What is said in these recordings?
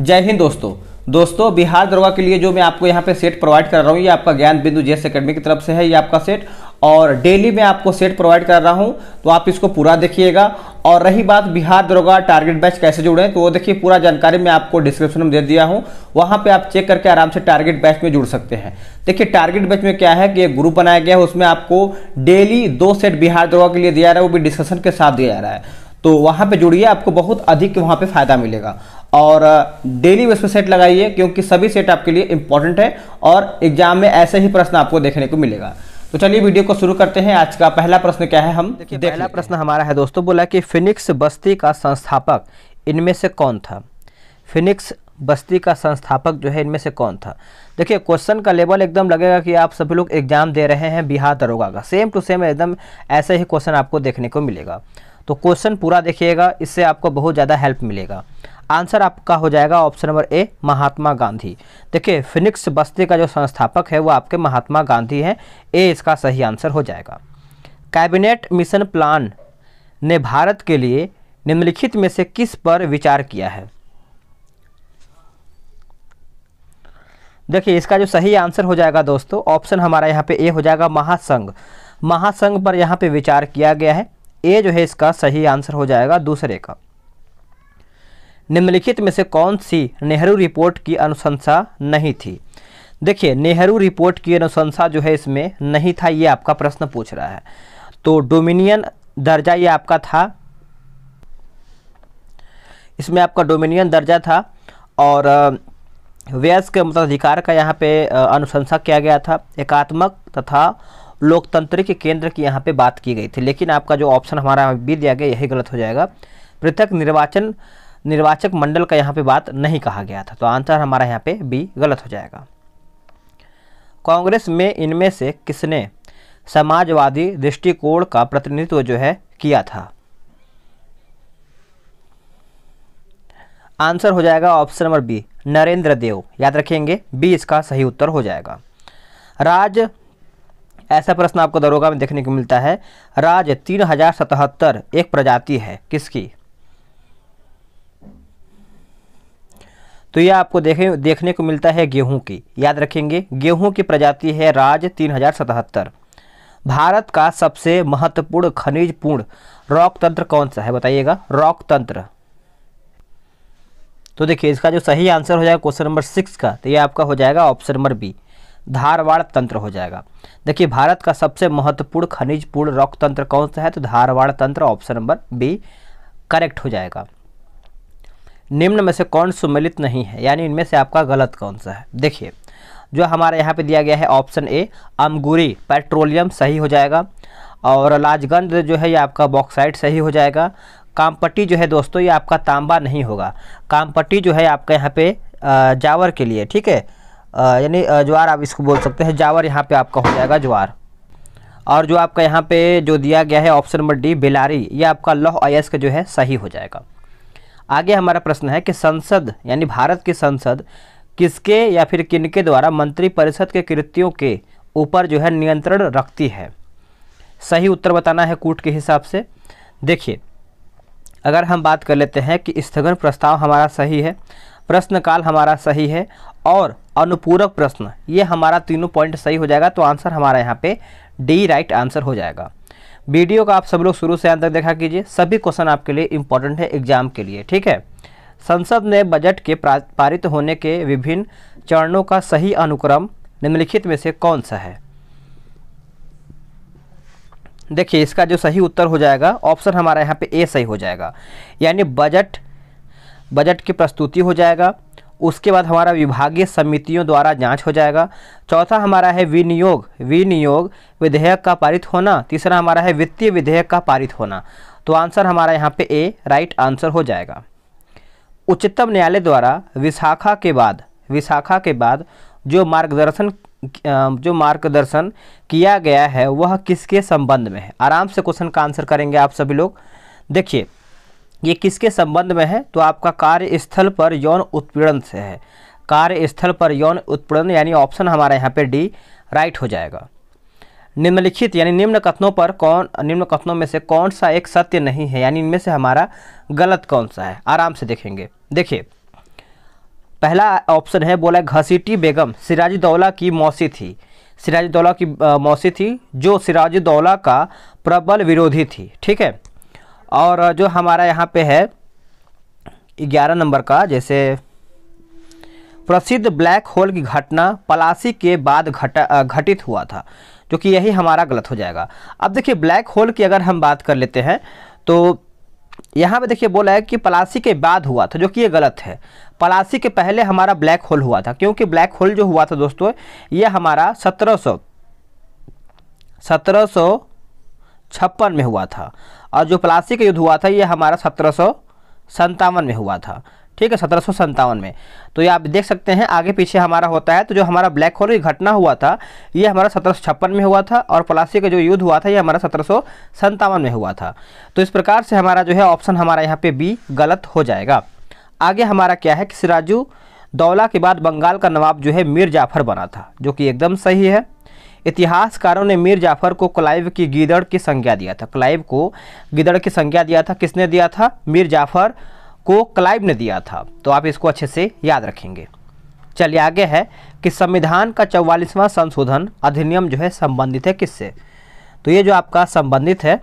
जय हिंद दोस्तों दोस्तों बिहार दरोगा के लिए जो मैं आपको यहाँ पे सेट प्रोवाइड कर रहा हूँ ये आपका ज्ञान बिंदु जेस अकेडमी की तरफ से है ये आपका सेट और डेली मैं आपको सेट प्रोवाइड कर रहा हूँ तो आप इसको पूरा देखिएगा और रही बात बिहार दरोगा टारगेट बैच कैसे जुड़े हैं तो वो देखिए पूरा जानकारी मैं आपको डिस्क्रिप्शन में दे दिया हूँ वहाँ पे आप चेक करके आराम से टारगेट बैच में जुड़ सकते हैं देखिए टारगेट बैच में क्या है कि एक ग्रुप बनाया गया है उसमें आपको डेली दो सेट बिहार दरोगा के लिए दिया जा रहा है वो भी डिस्कशन के साथ दिया जा रहा है तो वहाँ पे जुड़िए आपको बहुत अधिक वहाँ पे फ़ायदा मिलेगा और डेली बेस सेट लगाइए क्योंकि सभी सेट आपके लिए इंपॉर्टेंट है और एग्जाम में ऐसे ही प्रश्न आपको देखने को मिलेगा तो चलिए वीडियो को शुरू करते हैं आज का पहला प्रश्न क्या है हम देखिए पहला प्रश्न हमारा है दोस्तों बोला कि फिनिक्स बस्ती का संस्थापक इनमें से कौन था फिनिक्स बस्ती का संस्थापक जो है इनमें से कौन था देखिए क्वेश्चन का लेवल एकदम लगेगा कि आप सभी लोग एग्जाम दे रहे हैं बिहार दरोगा का सेम टू सेम एकदम ऐसे ही क्वेश्चन आपको देखने को मिलेगा तो क्वेश्चन पूरा देखिएगा इससे आपको बहुत ज़्यादा हेल्प मिलेगा आंसर आपका हो जाएगा option number A Mahatma Gandhi देखिए फिनिक्स बस्ती का जो संस्थापक है वो आपके महात्मा गांधी हैं ए इसका सही आंसर हो जाएगा कैबिनेट मिशन प्लान ने भारत के लिए निम्नलिखित में से किस पर विचार किया है देखिए इसका जो सही आंसर हो जाएगा दोस्तों ऑप्शन हमारा यहाँ पे ए हो जाएगा महासंघ महासंघ पर यहाँ पे विचार किया गया है ए जो है इसका सही आंसर हो जाएगा दूसरे का निम्नलिखित में से कौन सी नेहरू रिपोर्ट की अनुशंसा नहीं थी देखिए नेहरू रिपोर्ट की अनुशंसा जो है इसमें नहीं था ये आपका प्रश्न पूछ रहा है तो डोमिनियन दर्जा ये आपका था इसमें आपका डोमिनियन दर्जा था और व्यस्क मताधिकार का यहाँ पे अनुशंसा किया गया था एकात्मक तथा लोकतंत्र के केंद्र की यहाँ पे बात की गई थी लेकिन आपका जो ऑप्शन हमारा बी दिया गया यही गलत हो जाएगा पृथक निर्वाचन निर्वाचक मंडल का यहाँ पे बात नहीं कहा गया था तो आंसर हमारा यहाँ पे बी गलत हो जाएगा कांग्रेस में इनमें से किसने समाजवादी दृष्टिकोण का प्रतिनिधित्व जो है किया था आंसर हो जाएगा option number B Narendra Dev याद रखेंगे बी इसका सही उत्तर हो जाएगा राज ऐसा प्रश्न आपको दरोगा में देखने को मिलता है राज तीन हजार सतहत्तर एक प्रजाति है किसकी तो यह आपको देखे देखने को मिलता है गेहूं की याद रखेंगे गेहूं की प्रजाति है राज तीन भारत का सबसे महत्वपूर्ण खनिज पूर्ण रॉक तंत्र कौन सा है बताइएगा रॉक तंत्र तो देखिए इसका जो सही आंसर हो जाएगा क्वेश्चन नंबर सिक्स का तो ये आपका हो जाएगा ऑप्शन नंबर बी धारवाड़ तंत्र हो जाएगा देखिए भारत का सबसे महत्वपूर्ण खनिज पूर्ण रॉक तंत्र कौन सा है तो धारवाड़ तंत्र ऑप्शन नंबर बी करेक्ट हो जाएगा निम्न में से कौन सम्मिलित नहीं है यानी इनमें से आपका गलत कौन सा है देखिए जो हमारे यहाँ पे दिया गया है ऑप्शन ए अमगुरी पेट्रोलियम सही हो जाएगा और लाजगंध जो है ये आपका बॉक्साइड सही हो जाएगा कामपट्टी जो है दोस्तों ये आपका तांबा नहीं होगा कामपट्टी जो है आपका यहाँ पे जावर के लिए ठीक है यानी ज्वार आप इसको बोल सकते हैं जावर यहाँ पे आपका हो जाएगा ज्वार और जो आपका यहाँ पे जो दिया गया है ऑप्शन नंबर डी बिलारी ये आपका लौह अयस्क जो है सही हो जाएगा आगे हमारा प्रश्न है कि संसद यानी भारत की संसद किसके या फिर किनके द्वारा मंत्रिपरिषद के कृत्यों के ऊपर जो है नियंत्रण रखती है सही उत्तर बताना है कूट के हिसाब से देखिए अगर हम बात कर लेते हैं कि स्थगन प्रस्ताव हमारा सही है प्रश्नकाल हमारा सही है और अनुपूरक प्रश्न ये हमारा तीनों पॉइंट सही हो जाएगा तो आंसर हमारा यहाँ पे डी राइट आंसर हो जाएगा वीडियो का आप सब लोग शुरू से अंत तक देखा कीजिए सभी क्वेश्चन आपके लिए इंपॉर्टेंट है एग्जाम के लिए ठीक है संसद ने बजट के पारित होने के विभिन्न चरणों का सही अनुक्रम निम्नलिखित में से कौन सा है देखिए इसका जो सही उत्तर हो जाएगा ऑप्शन हमारा यहाँ पे ए सही हो जाएगा यानी बजट बजट की प्रस्तुति हो जाएगा उसके बाद हमारा विभागीय समितियों द्वारा जांच हो जाएगा चौथा हमारा है विनियोग विनियोग विधेयक का पारित होना तीसरा हमारा है वित्तीय विधेयक का पारित होना तो आंसर हमारा यहाँ पे ए राइट आंसर हो जाएगा उच्चतम न्यायालय द्वारा विशाखा के बाद विशाखा के बाद जो मार्गदर्शन जो मार्गदर्शन किया गया है वह किसके संबंध में है आराम से क्वेश्चन का आंसर करेंगे आप सभी लोग देखिए ये किसके संबंध में है तो आपका कार्यस्थल पर यौन उत्पीड़न से है कार्यस्थल पर यौन उत्पीड़न यानी ऑप्शन हमारा यहाँ पे डी राइट हो जाएगा निम्नलिखित यानी निम्न कथनों पर कौन निम्न कथनों में से कौन सा एक सत्य नहीं है यानी इनमें से हमारा गलत कौन सा है आराम से देखेंगे देखिए पहला ऑप्शन है बोला घसीटी बेगम सिराजदौला की मौसी थी दौला की मौसी थी जो दौला का प्रबल विरोधी थी ठीक है और जो हमारा यहाँ पे है ग्यारह नंबर का जैसे प्रसिद्ध ब्लैक होल की घटना पलासी के बाद घटा घटित हुआ था जो कि यही हमारा गलत हो जाएगा अब देखिए ब्लैक होल की अगर हम बात कर लेते हैं तो यहाँ पे देखिए बोला है कि पलासी के बाद हुआ था जो कि ये गलत है पलासी के पहले हमारा ब्लैक होल हुआ था क्योंकि ब्लैक होल जो हुआ था दोस्तों ये हमारा सत्रह सौ सत्रह सौ छप्पन में हुआ था और जो प्लासी का युद्ध हुआ था ये हमारा सत्रह में हुआ था ठीक है सत्रह में तो ये आप देख सकते हैं आगे पीछे हमारा होता है तो जो हमारा ब्लैक होल की घटना हुआ था ये हमारा सत्रह में हुआ था और प्लासी का जो युद्ध हुआ था ये हमारा सत्रह में हुआ था तो इस प्रकार से हमारा जो है ऑप्शन हमारा यहाँ पे बी गलत हो जाएगा आगे हमारा क्या है कि सिराजू दौला के बाद बंगाल का नवाब जो है मीर जाफर बना था जो कि एकदम सही है इतिहासकारों ने मीर जाफर को क्लाइव की गिदड़ की संज्ञा दिया था क्लाइव को गिदड़ की संज्ञा दिया था किसने दिया था मीर जाफर को क्लाइव ने दिया था तो आप इसको अच्छे से याद रखेंगे चलिए आगे है कि संविधान का चौवालीसवां संशोधन अधिनियम जो है संबंधित है किससे तो ये जो आपका संबंधित है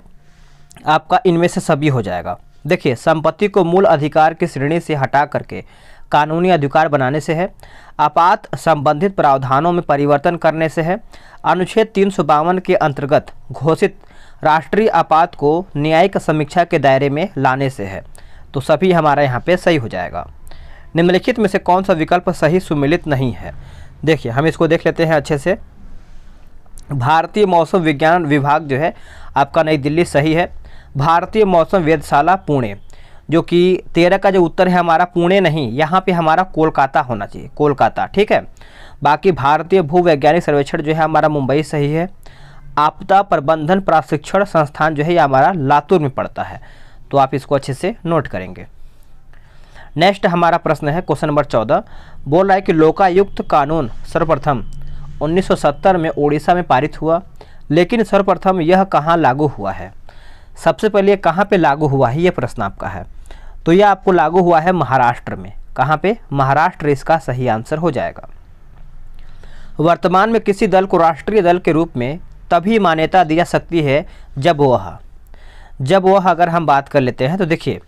आपका इनमें से सभी हो जाएगा देखिए संपत्ति को मूल अधिकार की श्रेणी से हटा करके कानूनी अधिकार बनाने से है आपात संबंधित प्रावधानों में परिवर्तन करने से है अनुच्छेद तीन के अंतर्गत घोषित राष्ट्रीय आपात को न्यायिक समीक्षा के दायरे में लाने से है तो सभी हमारा यहाँ पे सही हो जाएगा निम्नलिखित में से कौन सा विकल्प सही सुमिलित नहीं है देखिए हम इसको देख लेते हैं अच्छे से भारतीय मौसम विज्ञान विभाग जो है आपका नई दिल्ली सही है भारतीय मौसम वेदशाला पुणे जो कि तेरह का जो उत्तर है हमारा पुणे नहीं यहाँ पे हमारा कोलकाता होना चाहिए कोलकाता ठीक है बाकी भारतीय भूवैज्ञानिक सर्वेक्षण जो है हमारा मुंबई सही है आपदा प्रबंधन प्रशिक्षण संस्थान जो है ये हमारा लातूर में पड़ता है तो आप इसको अच्छे से नोट करेंगे नेक्स्ट हमारा प्रश्न है क्वेश्चन नंबर चौदह बोल रहा है कि लोकायुक्त कानून सर्वप्रथम 1970 में उड़ीसा में पारित हुआ लेकिन सर्वप्रथम यह कहाँ लागू हुआ है सबसे पहले कहाँ पे लागू हुआ है ये प्रश्न आपका है तो यह आपको लागू हुआ है महाराष्ट्र में कहाँ पे महाराष्ट्र इसका सही आंसर हो जाएगा वर्तमान में किसी दल को राष्ट्रीय दल के रूप में तभी मान्यता दी जा सकती है जब वह जब वह अगर हम बात कर लेते हैं तो देखिए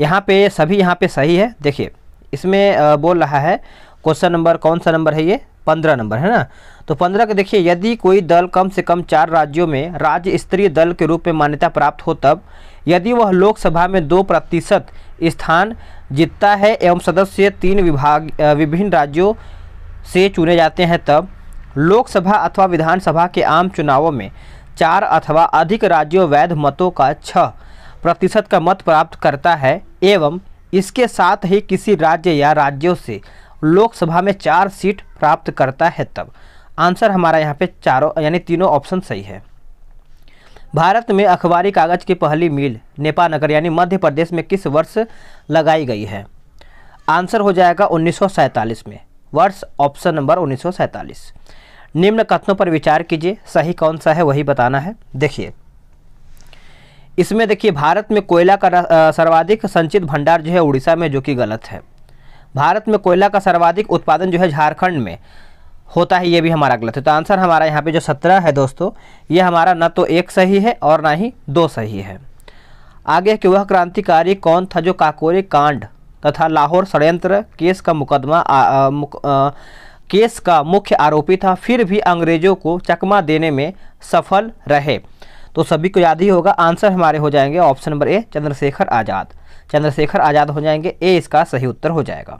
यहाँ पे सभी यहाँ पे सही है देखिए इसमें बोल रहा है क्वेश्चन नंबर कौन सा नंबर है ये पंद्रह नंबर है ना तो पंद्रह के देखिए यदि कोई दल कम से कम चार राज्यों में राज्य स्तरीय दल के रूप में मान्यता प्राप्त हो तब यदि वह लोकसभा में दो प्रतिशत स्थान जीतता है एवं सदस्य तीन विभाग विभिन्न राज्यों से चुने जाते हैं तब लोकसभा अथवा विधानसभा के आम चुनावों में चार अथवा अधिक राज्यों वैध मतों का छः प्रतिशत का मत प्राप्त करता है एवं इसके साथ ही किसी राज्य या राज्यों से लोकसभा में चार सीट प्राप्त करता है तब आंसर हमारा यहाँ पे चारों यानी तीनों ऑप्शन सही है भारत में अखबारी कागज़ की पहली मील नगर यानी मध्य प्रदेश में किस वर्ष लगाई गई है आंसर हो जाएगा उन्नीस में वर्ष ऑप्शन नंबर उन्नीस निम्न कथनों पर विचार कीजिए सही कौन सा है वही बताना है देखिए इसमें देखिए भारत में कोयला का सर्वाधिक संचित भंडार जो है उड़ीसा में जो कि गलत है भारत में कोयला का सर्वाधिक उत्पादन जो है झारखंड में होता है ये भी हमारा गलत है तो आंसर हमारा यहाँ पे जो सत्रह है दोस्तों ये हमारा ना तो एक सही है और ना ही दो सही है आगे कि वह क्रांतिकारी कौन था जो काकोरे कांड तथा लाहौर षडयंत्र केस का मुकदमा आ, आ, मुक, आ, केस का मुख्य आरोपी था फिर भी अंग्रेजों को चकमा देने में सफल रहे तो सभी को याद ही होगा आंसर हमारे हो जाएंगे option number A Chandrashekhar Azad Chandrashekhar Azad हो जाएंगे ए इसका सही उत्तर हो जाएगा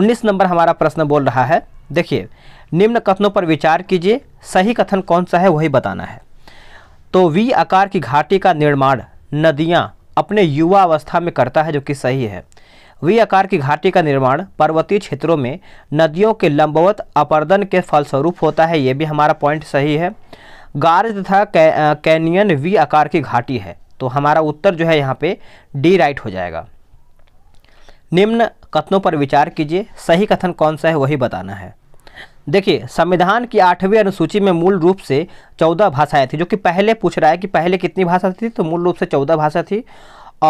उन्नीस नंबर हमारा प्रश्न बोल रहा है देखिए निम्न कथनों पर विचार कीजिए सही कथन कौन सा है वही बताना है तो वी आकार की घाटी का निर्माण नदियाँ अपने युवा अवस्था में करता है जो कि सही है वी आकार की घाटी का निर्माण पर्वतीय क्षेत्रों में नदियों के लंबवत अपर्दन के फलस्वरूप होता है ये भी हमारा पॉइंट सही है गार्ज तथा कैनियन वी आकार की घाटी है तो हमारा उत्तर जो है यहाँ पे डी राइट हो जाएगा निम्न कथनों पर विचार कीजिए सही कथन कौन सा है वही बताना है देखिए संविधान की आठवीं अनुसूची में मूल रूप से चौदह भाषाएं थी जो कि पहले पूछ रहा है कि पहले कितनी भाषा थी तो मूल रूप से चौदह भाषा थी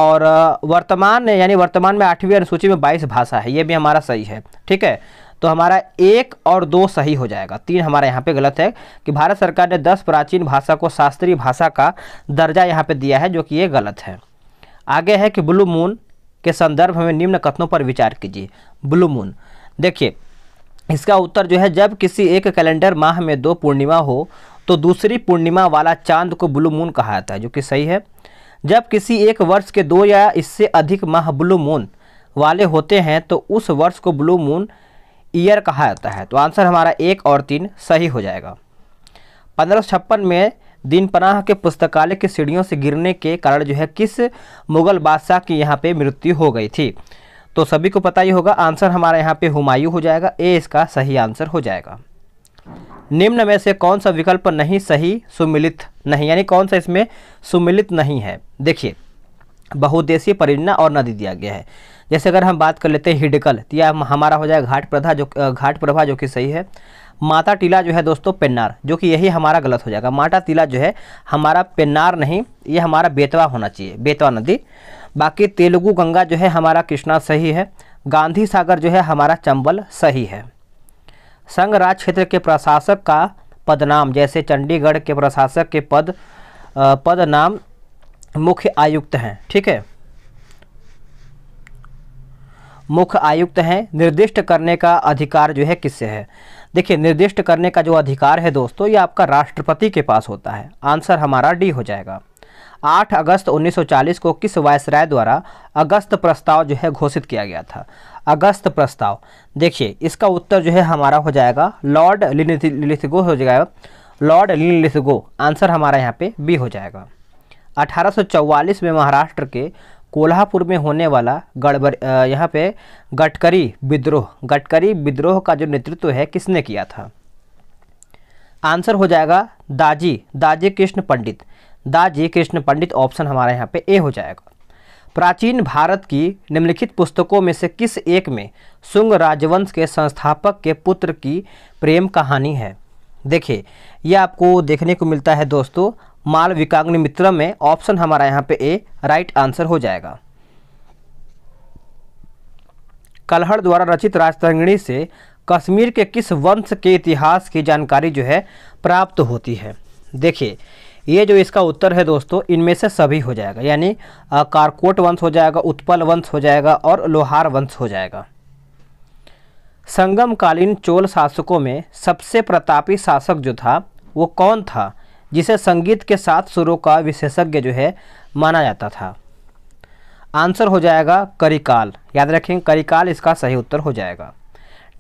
और वर्तमान यानी वर्तमान में आठवीं अनुसूची में बाईस भाषा है ये भी हमारा सही है ठीक है तो हमारा एक और दो सही हो जाएगा तीन हमारा यहाँ पे गलत है कि भारत सरकार ने दस प्राचीन भाषा को शास्त्रीय भाषा का दर्जा यहाँ पे दिया है जो कि ये गलत है आगे है कि ब्लू मून के संदर्भ में निम्न कथनों पर विचार कीजिए ब्लू मून देखिए इसका उत्तर जो है जब किसी एक कैलेंडर माह में दो पूर्णिमा हो तो दूसरी पूर्णिमा वाला चांद को ब्लू मून कहा जाता है जो कि सही है जब किसी एक वर्ष के दो या इससे अधिक माह ब्लू मून वाले होते हैं तो उस वर्ष को ब्लू मून ईयर कहा जाता है तो आंसर हमारा एक और तीन सही हो जाएगा पंद्रह में दिन पनाह के पुस्तकालय की सीढ़ियों से गिरने के कारण जो है किस मुग़ल बादशाह की यहाँ पे मृत्यु हो गई थी तो सभी को पता ही होगा आंसर हमारा यहाँ पे हुमायूं हो जाएगा ए इसका सही आंसर हो जाएगा निम्न में से कौन सा विकल्प नहीं सही सुमिलित नहीं यानी कौन सा इसमें सुमिलित नहीं है देखिए बहुदेशीय परियोजना और नदी दिया गया है जैसे अगर हम बात कर लेते हैं हिडकल तो यह हमारा हो जाएगा घाट प्रभा जो घाट प्रभा जो कि सही है माता टीला जो है दोस्तों पेन्नार जो कि यही हमारा गलत हो जाएगा माता टीला जो है हमारा पेन्नार नहीं ये हमारा बेतवा होना चाहिए बेतवा नदी बाकी तेलुगु गंगा जो है हमारा कृष्णा सही है गांधी सागर जो है हमारा चंबल सही है संघ राज क्षेत्र के प्रशासक का पदनाम जैसे चंडीगढ़ के प्रशासक के पद पद नाम मुख्य आयुक्त हैं ठीक है मुख्य आयुक्त हैं निर्दिष्ट करने का अधिकार जो है किससे है देखिए निर्दिष्ट करने का जो अधिकार है दोस्तों ये आपका राष्ट्रपति के पास होता है आंसर हमारा डी हो जाएगा 8 अगस्त 1940 को किस वायसराय द्वारा अगस्त प्रस्ताव जो है घोषित किया गया था अगस्त प्रस्ताव देखिए इसका उत्तर जो है हमारा हो जाएगा लॉर्ड लिनिथिगो हो जाएगा लॉर्ड लिनिथिगो आंसर हमारा यहाँ पे बी हो जाएगा 1844 में महाराष्ट्र के कोल्हापुर में होने वाला गड़बड़ यहाँ पे गटकरी विद्रोह गटकरी विद्रोह का जो नेतृत्व है किसने किया था आंसर हो जाएगा दाजी दाजी कृष्ण पंडित दाजी कृष्ण पंडित ऑप्शन हमारे यहाँ पे ए हो जाएगा प्राचीन भारत की निम्नलिखित पुस्तकों में से किस एक में सुंग राजवंश के संस्थापक के पुत्र की प्रेम कहानी है देखिए यह आपको देखने को मिलता है दोस्तों माल विकाग्नि मित्र में ऑप्शन हमारा यहाँ पे ए राइट आंसर हो जाएगा कलहड़ द्वारा रचित राजतरंगिणी से कश्मीर के किस वंश के इतिहास की जानकारी जो है प्राप्त होती है देखिए ये जो इसका उत्तर है दोस्तों इनमें से सभी हो जाएगा यानी कारकोट वंश हो जाएगा उत्पल वंश हो जाएगा और लोहार वंश हो जाएगा संगमकालीन चोल शासकों में सबसे प्रतापी शासक जो था वो कौन था जिसे संगीत के सात सुरों का विशेषज्ञ जो है माना जाता था आंसर हो जाएगा करिकाल याद रखें करिकाल इसका सही उत्तर हो जाएगा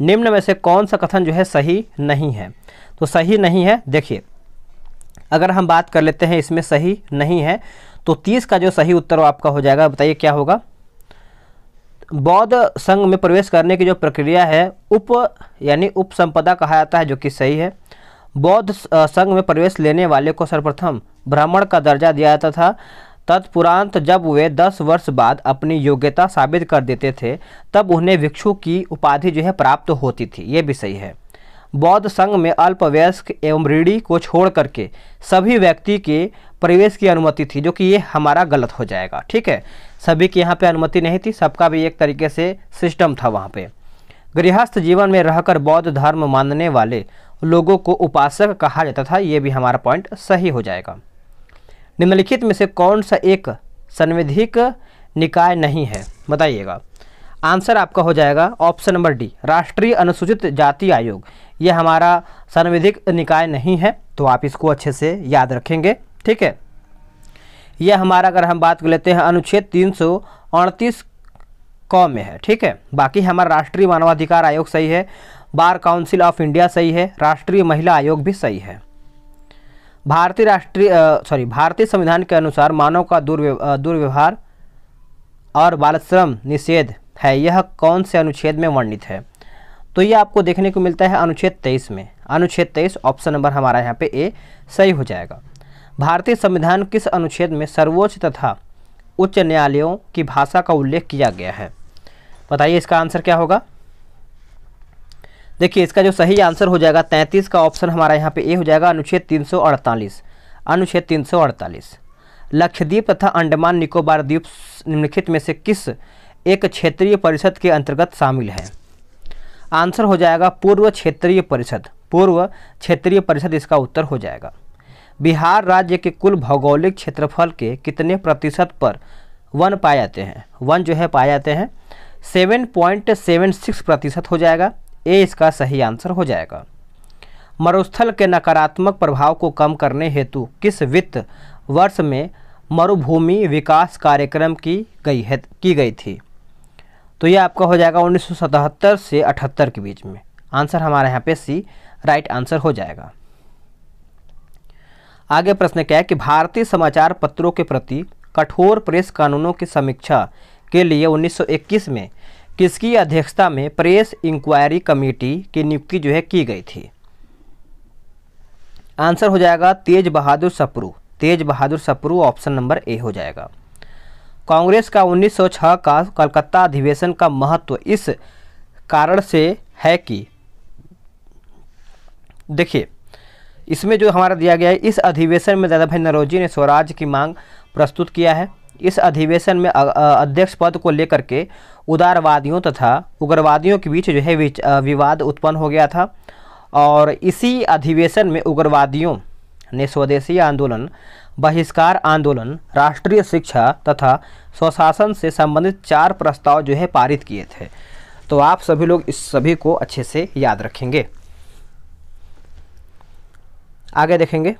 निम्न में से कौन सा कथन जो है सही नहीं है तो सही नहीं है देखिए अगर हम बात कर लेते हैं इसमें सही नहीं है तो तीस का जो सही उत्तर आपका हो जाएगा बताइए क्या होगा बौद्ध संघ में प्रवेश करने की जो प्रक्रिया है उप यानी उपसंपदा कहा जाता है जो कि सही है बौद्ध संघ में प्रवेश लेने वाले को सर्वप्रथम ब्राह्मण का दर्जा दिया जाता था तत्पुरांत जब वे दस वर्ष बाद अपनी योग्यता साबित कर देते थे तब उन्हें भिक्षु की उपाधि जो है प्राप्त होती थी ये विषय है बौद्ध संघ में अल्पवयस्क एवं रीढ़ी को छोड़ करके सभी व्यक्ति के प्रवेश की अनुमति थी जो कि ये हमारा गलत हो जाएगा ठीक है सभी की यहाँ पे अनुमति नहीं थी सबका भी एक तरीके से सिस्टम था वहाँ पे गृहस्थ जीवन में रहकर बौद्ध धर्म मानने वाले लोगों को उपासक कहा जाता था ये भी हमारा पॉइंट सही हो जाएगा निम्नलिखित में से कौन सा एक संविधिक निकाय नहीं है बताइएगा आंसर आपका हो जाएगा ऑप्शन नंबर डी राष्ट्रीय अनुसूचित जाति आयोग यह हमारा संविधिक निकाय नहीं है तो आप इसको अच्छे से याद रखेंगे ठीक है यह हमारा अगर हम बात कर लेते हैं अनुच्छेद तीन सौ कौ में है ठीक है बाकी हमारा राष्ट्रीय मानवाधिकार आयोग सही है बार काउंसिल ऑफ इंडिया सही है राष्ट्रीय महिला आयोग भी सही है भारतीय राष्ट्रीय सॉरी भारतीय संविधान के अनुसार मानव का दुर्व्य दुर्व्यवहार और बालश्रम निषेध है यह कौन से अनुच्छेद में वर्णित है तो ये आपको देखने को मिलता है अनुच्छेद तेईस में अनुच्छेद तेईस ऑप्शन नंबर हमारा यहाँ पे ए सही हो जाएगा भारतीय संविधान किस अनुच्छेद में सर्वोच्च तथा उच्च न्यायालयों की भाषा का उल्लेख किया गया है बताइए इसका आंसर क्या होगा देखिए इसका जो सही आंसर हो जाएगा तैंतीस का ऑप्शन हमारा यहाँ पे ए हो जाएगा अनुच्छेद 348 अनुच्छेद 348 लक्षद्वीप तथा अंडमान निकोबार द्वीप निम्नलिखित में से किस एक क्षेत्रीय परिषद के अंतर्गत शामिल है आंसर हो जाएगा पूर्व क्षेत्रीय परिषद पूर्व क्षेत्रीय परिषद इसका उत्तर हो जाएगा बिहार राज्य के कुल भौगोलिक क्षेत्रफल के कितने प्रतिशत पर वन पाए जाते हैं वन जो है पाए जाते हैं सेवन पॉइंट सेवन सिक्स प्रतिशत हो जाएगा ए इसका सही आंसर हो जाएगा मरुस्थल के नकारात्मक प्रभाव को कम करने हेतु किस वित्त वर्ष में मरुभूमि विकास कार्यक्रम की गई है की गई थी तो यह आपका हो जाएगा 1977 से 78 के बीच में आंसर हमारे यहाँ पे सी राइट आंसर हो जाएगा आगे प्रश्न क्या है कि भारतीय समाचार पत्रों के प्रति कठोर प्रेस कानूनों की समीक्षा के लिए 1921 में किसकी अध्यक्षता में प्रेस इंक्वायरी कमेटी की नियुक्ति जो है की गई थी आंसर हो जाएगा Tej Bahadur Sapru Tej Bahadur Sapru option number A हो जाएगा कांग्रेस का 1906 का कलकत्ता अधिवेशन का महत्व इस कारण से है कि देखिए इसमें जो हमारा दिया गया है इस अधिवेशन में दादा भाई नरोजी ने स्वराज की मांग प्रस्तुत किया है इस अधिवेशन में अध्यक्ष पद को लेकर के उदारवादियों तथा उग्रवादियों के बीच जो है विवाद उत्पन्न हो गया था और इसी अधिवेशन में उग्रवादियों ने स्वदेशी आंदोलन बहिष्कार आंदोलन राष्ट्रीय शिक्षा तथा स्वशासन से संबंधित चार प्रस्ताव जो है पारित किए थे तो आप सभी लोग इस सभी को अच्छे से याद रखेंगे आगे देखेंगे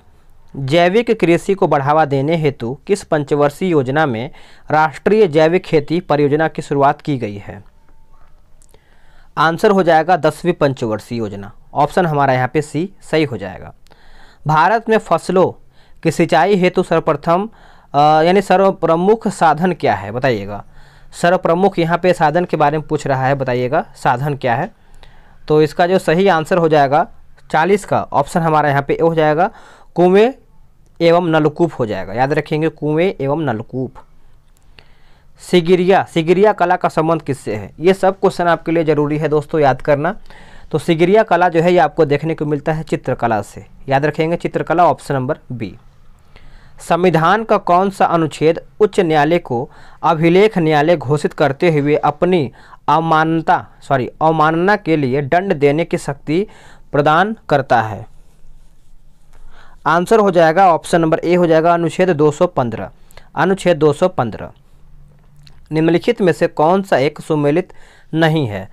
जैविक कृषि को बढ़ावा देने हेतु किस पंचवर्षीय योजना में राष्ट्रीय जैविक खेती परियोजना की शुरुआत की गई है आंसर हो जाएगा दसवीं पंचवर्षीय योजना ऑप्शन हमारा यहाँ पे सी सही हो जाएगा भारत में फसलों की सिंचाई हेतु सर्वप्रथम यानी सर्वप्रमुख साधन क्या है बताइएगा सर्वप्रमुख यहाँ पे साधन के बारे में पूछ रहा है बताइएगा साधन क्या है तो इसका जो सही आंसर हो जाएगा चालीस का ऑप्शन हमारा यहाँ पे हो जाएगा कुएँ एवं नलकूप हो जाएगा याद रखेंगे कुएं एवं नलकूप सिगिरिया सिगिरिया कला का संबंध किससे है ये सब क्वेश्चन आपके लिए ज़रूरी है दोस्तों याद करना तो सिगिरिया कला जो है ये आपको देखने को मिलता है चित्रकला से याद रखेंगे चित्रकला ऑप्शन नंबर बी संविधान का कौन सा अनुच्छेद उच्च न्यायालय को अभिलेख न्यायालय घोषित करते हुए अपनी अमानता सॉरी अवमानना के लिए दंड देने की शक्ति प्रदान करता है आंसर हो जाएगा ऑप्शन नंबर ए हो जाएगा अनुच्छेद 215 अनुच्छेद 215 निम्नलिखित में से कौन सा एक सुमेलित नहीं है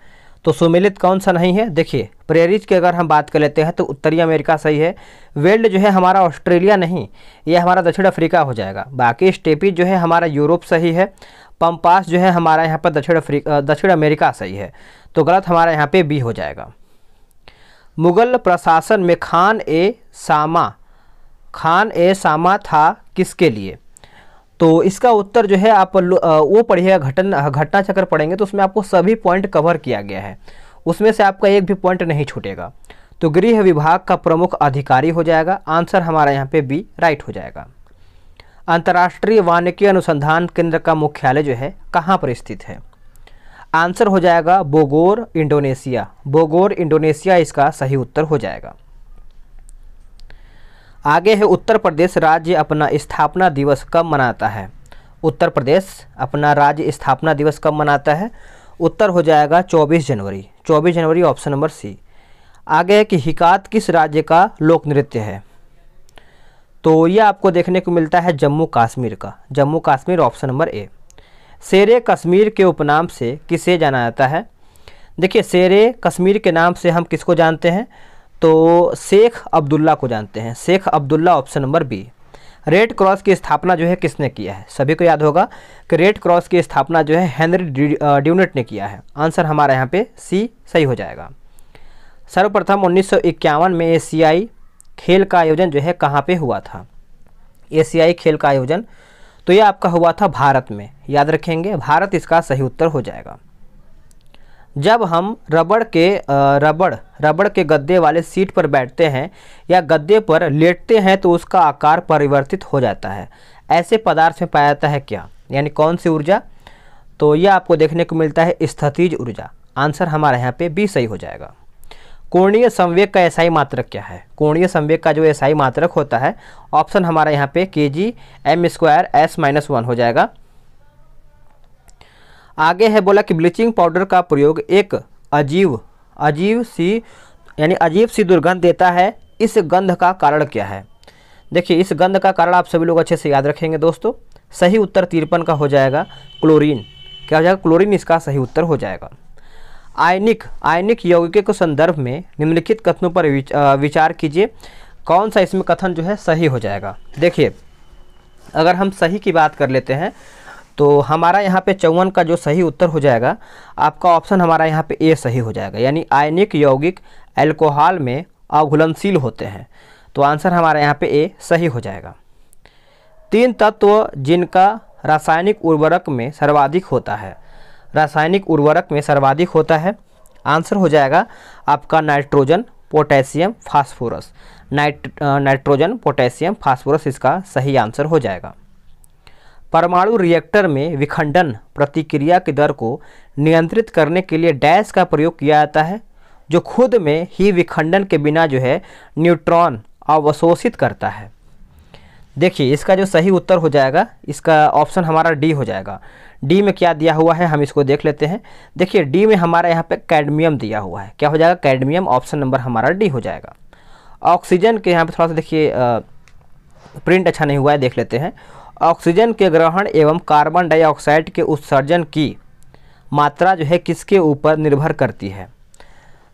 तो सुमेलित कौन सा नहीं है देखिए प्रेरित की अगर हम बात कर लेते हैं तो उत्तरी अमेरिका सही है वेल्ड जो है हमारा ऑस्ट्रेलिया नहीं ये हमारा दक्षिण अफ्रीका हो जाएगा बाकी स्टेपी जो है हमारा यूरोप सही है पम्पास जो है हमारा यहाँ पर दक्षिण अफ्रीका दक्षिण अमेरिका सही है तो गलत हमारा यहाँ पे बी हो जाएगा मुगल प्रशासन में खान ए सामा खान ए सामा था किसके लिए तो इसका उत्तर जो है आप वो पढ़िएगा घटन घटना चक्र पढ़ेंगे तो उसमें आपको सभी पॉइंट कवर किया गया है उसमें से आपका एक भी पॉइंट नहीं छूटेगा तो गृह विभाग का प्रमुख अधिकारी हो जाएगा आंसर हमारा यहाँ पे बी राइट हो जाएगा अंतर्राष्ट्रीय वानिकी अनुसंधान केंद्र का मुख्यालय जो है कहाँ पर स्थित है आंसर हो जाएगा बोगोर इंडोनेशिया बोगोर इंडोनेशिया इसका सही उत्तर हो जाएगा आगे है उत्तर प्रदेश राज्य अपना स्थापना दिवस कब मनाता है उत्तर प्रदेश अपना राज्य स्थापना दिवस कब मनाता है उत्तर हो जाएगा 24 जनवरी 24 जनवरी ऑप्शन नंबर सी आगे है कि हिकात किस राज्य का लोक नृत्य है तो यह आपको देखने को मिलता है जम्मू कश्मीर का Jammu Kashmir option number A Sher Kashmir के उपनाम से किसे जाना जाता है देखिए शेर कश्मीर के नाम से हम किसको जानते हैं तो शेख अब्दुल्ला को जानते हैं Sheikh Abdullah option number B Red Cross की स्थापना जो है किसने किया है सभी को याद होगा कि रेड क्रॉस की स्थापना जो है हेनरी ड्यूनेट ने किया है आंसर हमारा यहाँ पे सी सही हो जाएगा सर्वप्रथम उन्नीस में एशियाई खेल का आयोजन जो है कहाँ पे हुआ था एशियाई खेल का आयोजन तो ये आपका हुआ था भारत में याद रखेंगे भारत इसका सही उत्तर हो जाएगा जब हम रबड़ के रबड़ रबड़ के गद्दे वाले सीट पर बैठते हैं या गद्दे पर लेटते हैं तो उसका आकार परिवर्तित हो जाता है ऐसे पदार्थ में पाया जाता है क्या यानी कौन सी ऊर्जा तो यह आपको देखने को मिलता है स्थितिज ऊर्जा आंसर हमारे यहाँ पे भी सही हो जाएगा कोणीय संवेग का ही मात्रक क्या है कोणीय संवेग का जो ही मात्रक होता है ऑप्शन हमारा यहाँ पे K G M square S minus one हो जाएगा आगे है बोला कि ब्लीचिंग पाउडर का प्रयोग एक अजीव अजीब सी यानी अजीब सी दुर्गंध देता है इस गंध का कारण क्या है देखिए इस गंध का कारण आप सभी लोग अच्छे से याद रखेंगे दोस्तों सही उत्तर तिरपन का हो जाएगा क्लोरीन क्या हो जाएगा क्लोरीन इसका सही उत्तर हो जाएगा आयनिक आयनिक यौगिक के संदर्भ में निम्नलिखित कथनों पर विच, आ, विचार कीजिए कौन सा इसमें कथन जो है सही हो जाएगा देखिए अगर हम सही की बात कर लेते हैं तो हमारा यहाँ पे चौवन का जो सही उत्तर हो जाएगा आपका ऑप्शन हमारा यहाँ पे ए सही हो जाएगा यानी आयनिक यौगिक एल्कोहल में अघुलनशील होते हैं तो आंसर हमारा यहाँ पे ए सही हो जाएगा तीन तत्व जिनका रासायनिक उर्वरक में सर्वाधिक होता है रासायनिक उर्वरक में सर्वाधिक होता है आंसर हो जाएगा आपका नाइट्रोजन पोटेशियम फास्फोरस नाइट नाइट्रोजन पोटेशियम फास्फोरस इसका सही आंसर हो जाएगा परमाणु रिएक्टर में विखंडन प्रतिक्रिया की दर को नियंत्रित करने के लिए डैश का प्रयोग किया जाता है जो खुद में ही विखंडन के बिना जो है न्यूट्रॉन अवशोषित करता है देखिए इसका जो सही उत्तर हो जाएगा इसका ऑप्शन हमारा डी हो जाएगा डी में क्या दिया हुआ है हम इसको देख लेते हैं देखिए डी में हमारा यहाँ पे कैडमियम दिया हुआ है क्या हो जाएगा कैडमियम ऑप्शन नंबर हमारा डी हो जाएगा ऑक्सीजन के यहाँ पे थोड़ा सा देखिए प्रिंट अच्छा नहीं हुआ है देख लेते हैं ऑक्सीजन के ग्रहण एवं कार्बन डाइऑक्साइड के उत्सर्जन की मात्रा जो है किसके ऊपर निर्भर करती है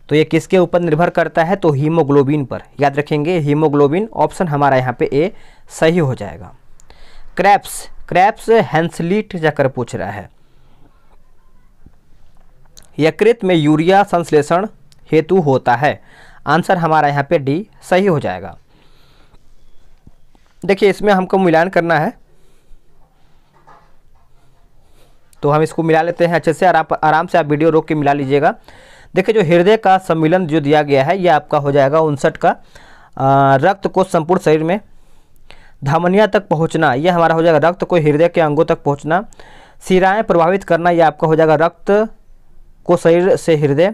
तो ये किसके ऊपर निर्भर करता है तो हीमोग्लोबिन पर याद रखेंगे हीमोग्लोबिन ऑप्शन हमारा यहाँ पे ए सही हो जाएगा क्रैप्स क्रैप्स हैंसलीट जाकर पूछ रहा है यकृत में यूरिया संश्लेषण हेतु होता है आंसर हमारा यहाँ पे डी सही हो जाएगा देखिए इसमें हमको मिलान करना है तो हम इसको मिला लेते हैं अच्छे से और आप आराम से आप वीडियो रोक के मिला लीजिएगा देखिए जो हृदय का सम्मिलन जो दिया गया है ये आपका हो जाएगा उनसठ का आ, रक्त को संपूर्ण शरीर में धमनिया तक पहुंचना यह हमारा हो जाएगा रक्त को हृदय के अंगों तक पहुंचना सिराएँ प्रभावित करना यह आपका हो जाएगा रक्त को शरीर से हृदय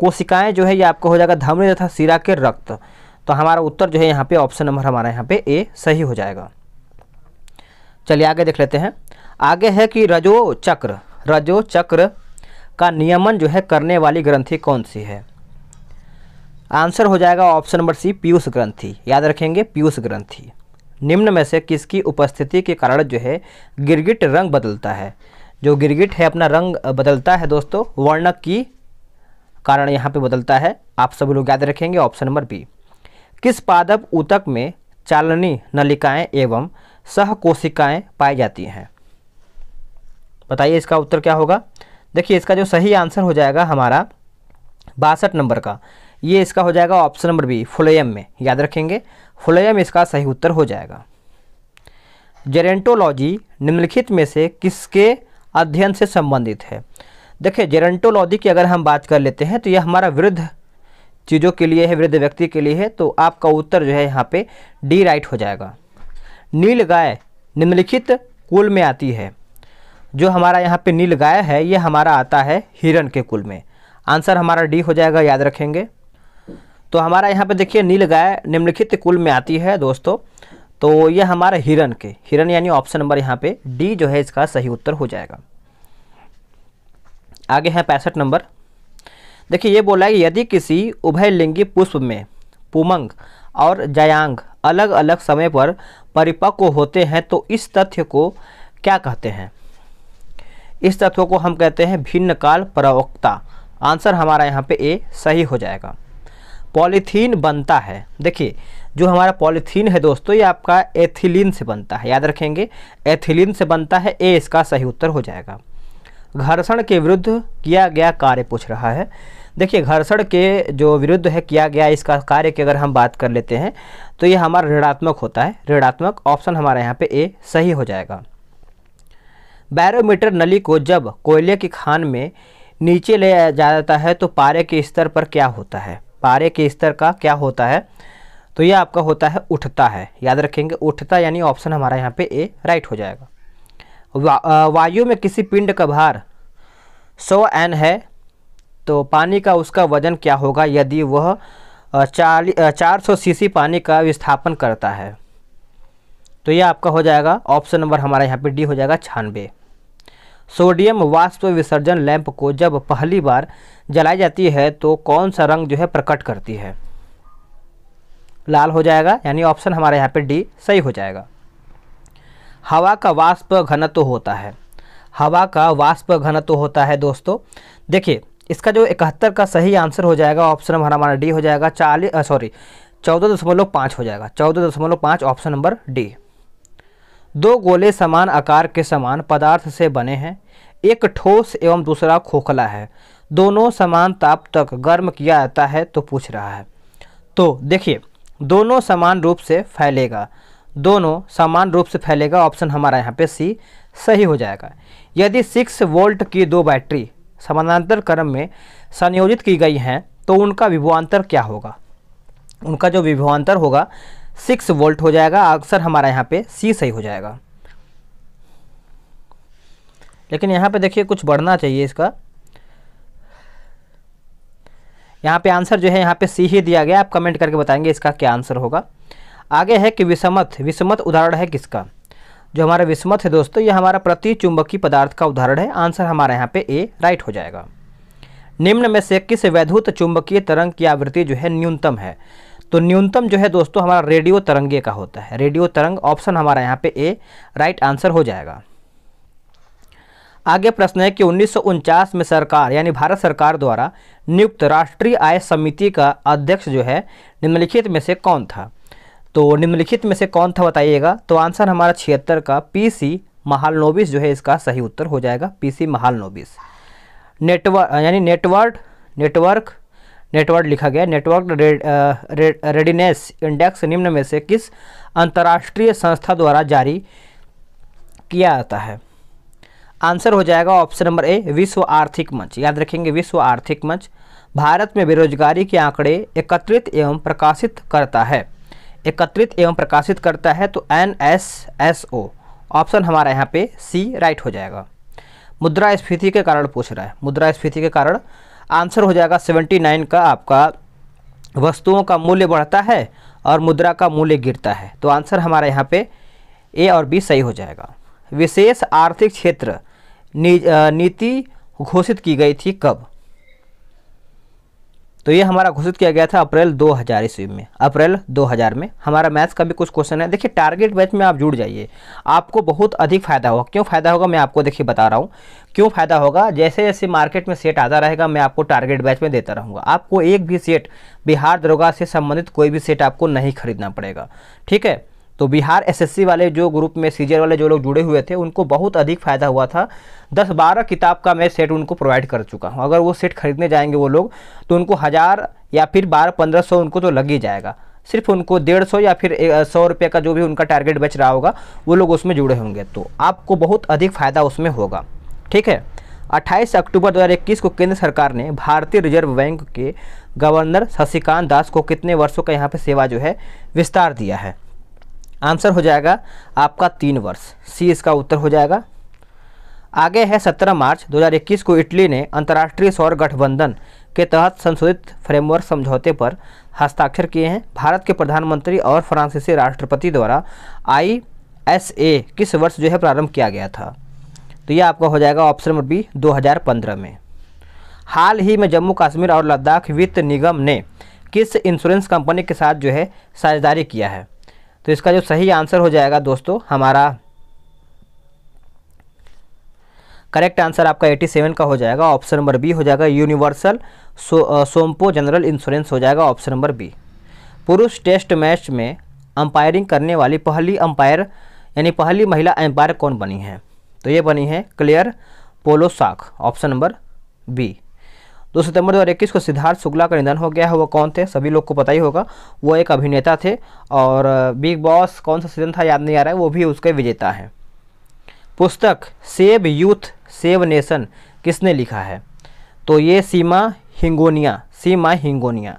कोशिकाएँ जो है ये आपका हो जाएगा धमनी तथा सिरा के रक्त तो हमारा उत्तर जो है यहाँ पर ऑप्शन नंबर हमारा यहाँ पर ए सही हो जाएगा चलिए आगे देख लेते हैं आगे है कि रजो चक्र रजो चक्र का नियमन जो है करने वाली ग्रंथि कौन सी है आंसर हो जाएगा ऑप्शन नंबर सी पीयूष ग्रंथि याद रखेंगे पीयूष ग्रंथि निम्न में से किसकी उपस्थिति के कारण जो है गिरगिट रंग बदलता है जो गिरगिट है अपना रंग बदलता है दोस्तों वर्णक की कारण यहाँ पे बदलता है आप सभी लोग याद रखेंगे ऑप्शन नंबर बी किस पादप ऊतक में चालनी नलिकाएं एवं सह कोशिकाएँ पाई जाती हैं बताइए इसका उत्तर क्या होगा देखिए इसका जो सही आंसर हो जाएगा हमारा बासठ नंबर का ये इसका हो जाएगा ऑप्शन नंबर बी फ्लोएम में याद रखेंगे फ्लोएम इसका सही उत्तर हो जाएगा जेरेंटोलॉजी निम्नलिखित में से किसके अध्ययन से संबंधित है देखिए जेरेंटोलॉजी की अगर हम बात कर लेते हैं तो यह हमारा वृद्ध चीज़ों के लिए है वृद्ध व्यक्ति के लिए है तो आपका उत्तर जो है यहाँ पे डी राइट हो जाएगा नील गाय निम्नलिखित कुल में आती है जो हमारा यहाँ पे नील गाय है ये हमारा आता है हिरण के कुल में आंसर हमारा डी हो जाएगा याद रखेंगे तो हमारा यहाँ पे देखिए नील गाय निम्नलिखित कुल में आती है दोस्तों तो ये हमारा हिरण के हिरण यानी ऑप्शन नंबर यहाँ पे डी जो है इसका सही उत्तर हो जाएगा आगे है पैंसठ नंबर देखिए ये बोला है यदि किसी उभयलिंगी पुष्प में पुमंग और जयांग अलग अलग समय पर परिपक्व होते हैं तो इस तथ्य को क्या कहते हैं इस तत्व को हम कहते हैं भिन्न काल प्रवक्ता आंसर हमारा यहाँ पे ए सही हो जाएगा पॉलीथीन बनता है देखिए जो हमारा पॉलीथीन है दोस्तों ये आपका एथिलीन से बनता है याद रखेंगे एथिलीन से बनता है ए इसका सही उत्तर हो जाएगा घर्षण के विरुद्ध किया गया कार्य पूछ रहा है देखिए घर्षण के जो विरुद्ध है किया गया इसका कार्य की अगर हम बात कर लेते हैं तो ये हमारा ऋणात्मक होता है ऋणात्मक ऑप्शन हमारे यहाँ पे ए सही हो जाएगा बैरोमीटर नली को जब कोयले की खान में नीचे ले जाता है तो पारे के स्तर पर क्या होता है पारे के स्तर का क्या होता है तो यह आपका होता है उठता है याद रखेंगे उठता यानी ऑप्शन हमारा यहाँ पे ए राइट हो जाएगा वा, वायु में किसी पिंड का भार सौ एन है तो पानी का उसका वजन क्या होगा यदि वह चाली चार सौ सी पानी का विस्थापन करता है तो ये आपका हो जाएगा ऑप्शन नंबर हमारा यहाँ पे डी हो जाएगा छानबे सोडियम वाष्प विसर्जन लैंप को जब पहली बार जलाई जाती है तो कौन सा रंग जो है प्रकट करती है लाल हो जाएगा यानी ऑप्शन हमारा यहाँ पे डी सही हो जाएगा हवा का वाष्प घनत्व होता है हवा का वाष्प घनत्व होता है दोस्तों देखिए इसका जो इकहत्तर का सही आंसर हो जाएगा ऑप्शन नंबर हमारा डी हो जाएगा चालीस सॉरी चौदह दशमलव पाँच हो जाएगा चौदह दशमलव पाँच ऑप्शन नंबर डी दो गोले समान आकार के समान पदार्थ से बने हैं एक ठोस एवं दूसरा खोखला है दोनों समान ताप तक गर्म किया जाता है तो पूछ रहा है तो देखिए दोनों समान रूप से फैलेगा दोनों समान रूप से फैलेगा ऑप्शन हमारा यहाँ पे सी सही हो जाएगा यदि सिक्स वोल्ट की दो बैटरी समानांतर क्रम में संयोजित की गई हैं तो उनका विभवांतर क्या होगा उनका जो विभवांतर होगा सिक्स वोल्ट हो जाएगा अक्सर हमारा यहाँ पे सी सही हो जाएगा लेकिन यहाँ पे देखिए कुछ बढ़ना चाहिए इसका यहाँ पे आंसर जो है यहाँ पे सी ही दिया गया आप कमेंट करके बताएंगे इसका क्या आंसर होगा आगे है कि विषमत विषमत उदाहरण है किसका जो हमारा विस्मत है दोस्तों ये हमारा प्रति चुंबकीय पदार्थ का उदाहरण है आंसर हमारा यहाँ पे ए राइट हो जाएगा निम्न में से किस वैधुत चुंबकीय तरंग की आवृत्ति जो है न्यूनतम है तो न्यूनतम जो है दोस्तों हमारा रेडियो तरंगे का होता है रेडियो तरंग ऑप्शन हमारा यहाँ पे ए राइट आंसर हो जाएगा आगे प्रश्न है कि उन्नीस में सरकार यानी भारत सरकार द्वारा नियुक्त राष्ट्रीय आय समिति का अध्यक्ष जो है निम्नलिखित में से कौन था तो निम्नलिखित में से कौन था बताइएगा तो आंसर हमारा छिहत्तर का पीसी महालनोबिस जो है इसका सही उत्तर हो जाएगा पीसी महालनोबिस नेटवर्क यानी नेटवर्क नेटवर्क नेटवर्क लिखा गया नेटवर्क रेडीनेस इंडेक्स निम्न में से किस अंतर्राष्ट्रीय संस्था द्वारा जारी किया जाता है आंसर हो जाएगा ऑप्शन नंबर ए विश्व आर्थिक मंच याद रखेंगे विश्व आर्थिक मंच भारत में बेरोजगारी के आंकड़े एकत्रित एवं प्रकाशित करता है एकत्रित एवं प्रकाशित करता है तो N S S O option हमारा यहाँ पे सी राइट हो जाएगा मुद्रा स्फीति के कारण पूछ रहा है मुद्रास्फीति के कारण आंसर हो जाएगा सेवेंटी नाइन का आपका वस्तुओं का मूल्य बढ़ता है और मुद्रा का मूल्य गिरता है तो आंसर हमारा यहाँ पे ए और बी सही हो जाएगा विशेष आर्थिक क्षेत्र नीति घोषित की गई थी कब तो ये हमारा घोषित किया गया था अप्रैल 2000 हज़ार ईस्वी में अप्रैल 2000 में हमारा मैथ्स का भी कुछ क्वेश्चन है देखिए टारगेट मैच में आप जुड़ जाइए आपको बहुत अधिक फायदा होगा क्यों फायदा होगा मैं आपको देखिए बता रहा हूँ क्यों फ़ायदा होगा जैसे जैसे मार्केट में सेट आता रहेगा मैं आपको टारगेट बैच में देता रहूँगा आपको एक भी सेट बिहार दरोगा से संबंधित कोई भी सेट आपको नहीं खरीदना पड़ेगा ठीक है तो बिहार एसएससी वाले जो ग्रुप में सीजर वाले जो लोग जुड़े हुए थे उनको बहुत अधिक फ़ायदा हुआ था दस बारह किताब का मैं सेट उनको प्रोवाइड कर चुका हूँ अगर वो सेट खरीदने जाएंगे वो लोग तो उनको हज़ार या फिर बारह पंद्रह सौ उनको तो लग ही जाएगा सिर्फ उनको डेढ़ सौ या फिर सौ रुपये का जो भी उनका टारगेट बच रहा होगा वो लोग उसमें जुड़े होंगे तो आपको बहुत अधिक फ़ायदा उसमें होगा ठीक है 28 अक्टूबर 2021 को केंद्र सरकार ने भारतीय रिजर्व बैंक के गवर्नर शशिकांत दास को कितने वर्षों का यहाँ पे सेवा जो है विस्तार दिया है आंसर हो जाएगा आपका तीन वर्ष सी इसका उत्तर हो जाएगा आगे है 17 मार्च 2021 को इटली ने अंतर्राष्ट्रीय सौर गठबंधन के तहत संशोधित फ्रेमवर्क समझौते पर हस्ताक्षर किए हैं भारत के प्रधानमंत्री और फ्रांसीसी राष्ट्रपति द्वारा आई एस ए किस वर्ष जो है प्रारंभ किया गया था तो ये आपका हो जाएगा ऑप्शन नंबर बी 2015 में हाल ही में जम्मू कश्मीर और लद्दाख वित्त निगम ने किस इंश्योरेंस कंपनी के साथ जो है साझेदारी किया है तो इसका जो सही आंसर हो जाएगा दोस्तों हमारा करेक्ट आंसर आपका 87 का हो जाएगा ऑप्शन नंबर बी हो जाएगा universal so, Sompo general insurance हो जाएगा ऑप्शन नंबर बी पुरुष टेस्ट मैच में अंपायरिंग करने वाली पहली अंपायर यानी पहली महिला अंपायर कौन बनी है तो ये बनी है क्लियर पोलो साख ऑप्शन नंबर बी दो सितंबर 2021 को सिद्धार्थ शुक्ला का निधन हो गया है वो कौन थे सभी लोग को पता ही होगा वो एक अभिनेता थे और बिग बॉस कौन सा सीजन था याद नहीं आ रहा है वो भी उसके विजेता हैं पुस्तक सेव यूथ सेव नेशन किसने लिखा है तो ये सीमा हिंगोनिया सीमा हिंगोनिया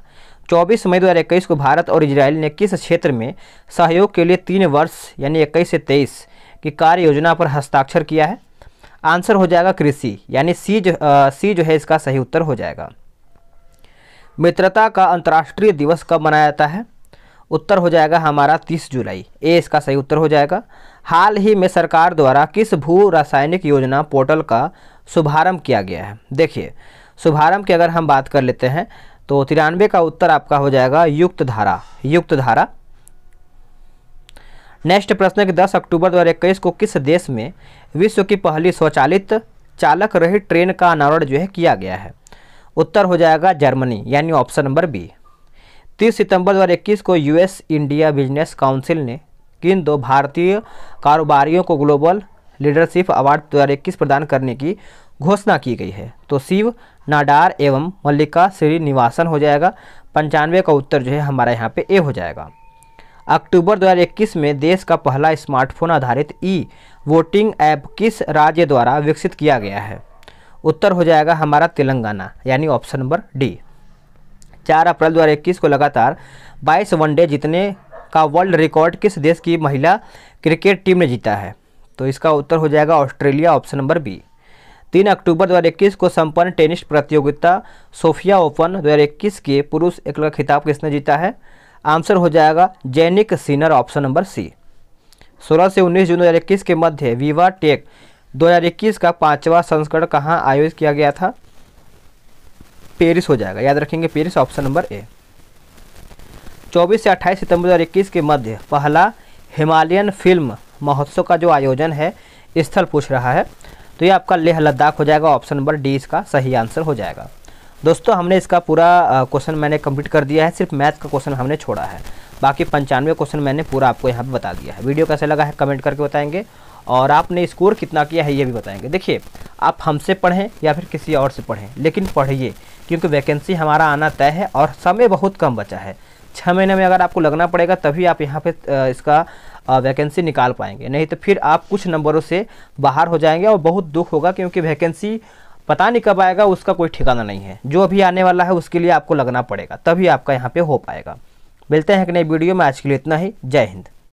24 मई 2021 को भारत और इजराइल ने किस क्षेत्र में सहयोग के लिए तीन वर्ष यानी इक्कीस से तेईस कि कार्य योजना पर हस्ताक्षर किया है आंसर हो जाएगा कृषि यानी सी जो आ, सी जो है इसका सही उत्तर हो जाएगा मित्रता का अंतर्राष्ट्रीय दिवस कब मनाया जाता है उत्तर हो जाएगा हमारा 30 जुलाई ए इसका सही उत्तर हो जाएगा हाल ही में सरकार द्वारा किस भू रासायनिक योजना पोर्टल का शुभारंभ किया गया है देखिए शुभारंभ की अगर हम बात कर लेते हैं तो तिरानवे का उत्तर आपका हो जाएगा युक्त धारा युक्त धारा नेक्स्ट प्रश्न है कि 10 अक्टूबर 2021 को किस देश में विश्व की पहली स्वचालित चालक रहित ट्रेन का अनावरण जो है किया गया है उत्तर हो जाएगा जर्मनी यानी ऑप्शन नंबर बी 30 सितंबर 2021 को यूएस इंडिया बिजनेस काउंसिल ने किन दो भारतीय कारोबारियों को ग्लोबल लीडरशिप अवार्ड दो प्रदान करने की घोषणा की गई है तो शिव नाडार एवं मल्लिका श्रीनिवासन हो जाएगा पंचानवे का उत्तर जो है हमारा यहाँ पे ए हो जाएगा अक्टूबर 2021 में देश का पहला स्मार्टफोन आधारित ई वोटिंग ऐप किस राज्य द्वारा विकसित किया गया है उत्तर हो जाएगा हमारा तेलंगाना यानी ऑप्शन नंबर डी चार अप्रैल 2021 को लगातार 22 वनडे जीतने का वर्ल्ड रिकॉर्ड किस देश की महिला क्रिकेट टीम ने जीता है तो इसका उत्तर हो जाएगा ऑस्ट्रेलिया ऑप्शन नंबर बी तीन अक्टूबर 2021 को संपन्न टेनिस प्रतियोगिता सोफिया ओपन 2021 के पुरुष एकल खिताब किसने जीता है आंसर हो जाएगा जैनिक सीनर ऑप्शन नंबर सी 16 से 19 जून 2021 के मध्य विवा टेक 2021 का पांचवा संस्करण कहाँ आयोजित किया गया था पेरिस हो जाएगा याद रखेंगे पेरिस ऑप्शन नंबर ए 24 से 28 सितंबर 2021 के मध्य पहला हिमालयन फिल्म महोत्सव का जो आयोजन है स्थल पूछ रहा है तो ये आपका लेह लद्दाख हो जाएगा ऑप्शन नंबर डी इसका सही आंसर हो जाएगा दोस्तों हमने इसका पूरा क्वेश्चन मैंने कंप्लीट कर दिया है सिर्फ मैथ का क्वेश्चन हमने छोड़ा है बाकी पंचानवे क्वेश्चन मैंने पूरा आपको यहाँ पर बता दिया है वीडियो कैसे लगा है कमेंट करके बताएंगे और आपने स्कोर कितना किया है ये भी बताएंगे देखिए आप हमसे पढ़ें या फिर किसी और से पढ़ें लेकिन पढ़िए क्योंकि वैकेंसी हमारा आना तय है और समय बहुत कम बचा है छः महीने में अगर आपको लगना पड़ेगा तभी आप यहाँ पे इसका वैकेंसी निकाल पाएंगे नहीं तो फिर आप कुछ नंबरों से बाहर हो जाएंगे और बहुत दुख होगा क्योंकि वैकेंसी पता नहीं कब आएगा उसका कोई ठिकाना नहीं है जो अभी आने वाला है उसके लिए आपको लगना पड़ेगा तभी आपका यहाँ पे हो पाएगा मिलते हैं एक नई वीडियो में आज के लिए इतना ही जय हिंद